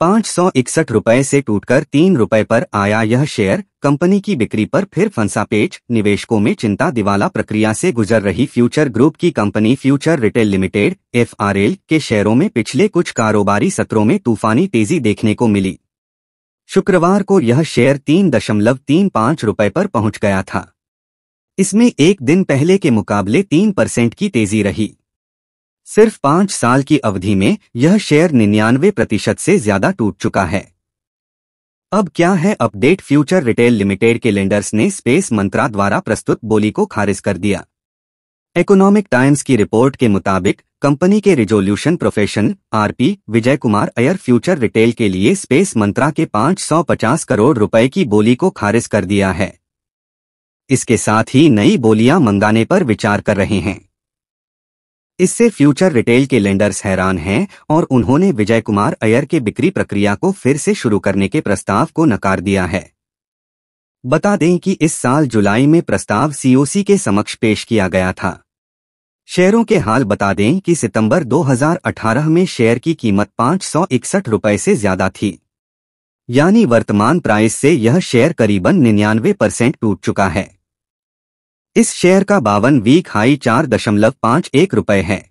पाँच सौ इकसठ रुपये से टूटकर तीन रुपये पर आया यह शेयर कंपनी की बिक्री पर फिर फंसा पेच निवेशकों में चिंता दिवाला प्रक्रिया से गुजर रही फ्यूचर ग्रुप की company future retail limited F के शेयरों में पिछले कुछ कारोबारी सत्रों में तूफानी तेजी देखने को मिली शुक्रवार को यह शेयर तीन दशमलव तीन पाँच रुपये पर पहुंच गया था इसमें एक दिन पहले के मुकाबले तीन परसेंट की तेजी रही सिर्फ पांच साल की अवधि में यह शेयर निन्यानवे प्रतिशत से ज्यादा टूट चुका है अब क्या है अपडेट फ्यूचर रिटेल लिमिटेड के लेंडर्स ने स्पेस मंत्रा द्वारा प्रस्तुत बोली को खारिज कर दिया इकोनॉमिक टाइम्स की रिपोर्ट के मुताबिक कंपनी के resolution profession RP Vijay Kumar Iyer future retail के लिए स्पेस मंत्रा के 550 करोड़ रुपए की बोली को खारिज कर दिया है इसके साथ ही नई बोलियां मंगाने पर विचार कर रहे हैं इससे फ्यूचर रिटेल के लेंडर्स हैरान हैं और उन्होंने विजय कुमार अयर के बिक्री प्रक्रिया को फिर से शुरू करने के प्रस्ताव को नकार दिया है बता दें कि इस साल जुलाई में प्रस्ताव सीओसी के समक्ष पेश किया गया था शेयरों के हाल बता दें कि सितंबर 2018 में शेयर की कीमत पांच रुपए से ज्यादा थी यानी वर्तमान प्राइस से यह शेयर करीबन निन्यानवे परसेंट टूट चुका है इस शेयर का बावन वीक हाई चार दशमलव पांच एक रुपए है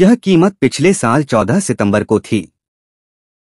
यह कीमत पिछले साल 14 सितंबर को थी